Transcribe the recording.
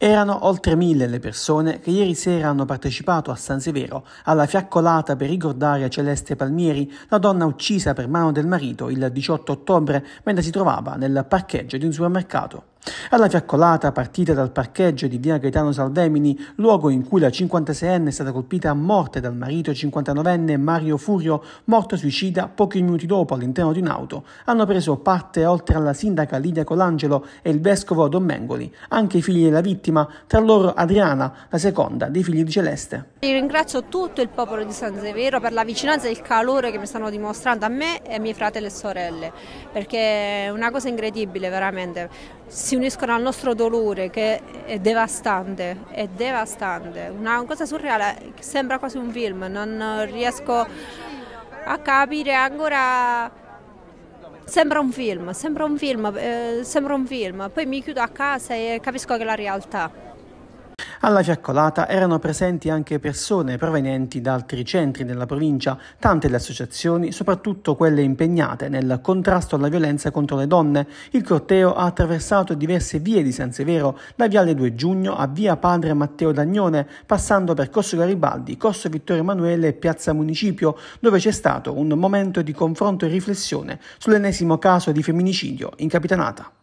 Erano oltre mille le persone che ieri sera hanno partecipato a San Severo alla fiaccolata per ricordare a Celeste Palmieri, la donna uccisa per mano del marito il 18 ottobre mentre si trovava nel parcheggio di un supermercato. Alla fiaccolata partita dal parcheggio di via Gaetano Salvemini, luogo in cui la 56enne è stata colpita a morte dal marito 59enne Mario Furio, morto suicida pochi minuti dopo all'interno di un'auto, hanno preso parte oltre alla sindaca Lidia Colangelo e il vescovo Don Mengoli, anche i figli della vittima, tra loro Adriana, la seconda dei figli di Celeste. Io ringrazio tutto il popolo di San Severo per la vicinanza e il calore che mi stanno dimostrando a me e ai miei fratelli e sorelle, perché è una cosa incredibile veramente. Si uniscono al nostro dolore che è devastante, è devastante, una cosa surreale, sembra quasi un film, non riesco a capire ancora... Sembra un film, sembra un film, eh, sembra un film, poi mi chiudo a casa e capisco che è la realtà. Alla fiaccolata erano presenti anche persone provenienti da altri centri della provincia, tante le associazioni, soprattutto quelle impegnate nel contrasto alla violenza contro le donne. Il corteo ha attraversato diverse vie di San Severo, da Viale 2 Giugno a Via Padre Matteo Dagnone, passando per Corso Garibaldi, Corso Vittorio Emanuele e Piazza Municipio, dove c'è stato un momento di confronto e riflessione sull'ennesimo caso di femminicidio in Capitanata.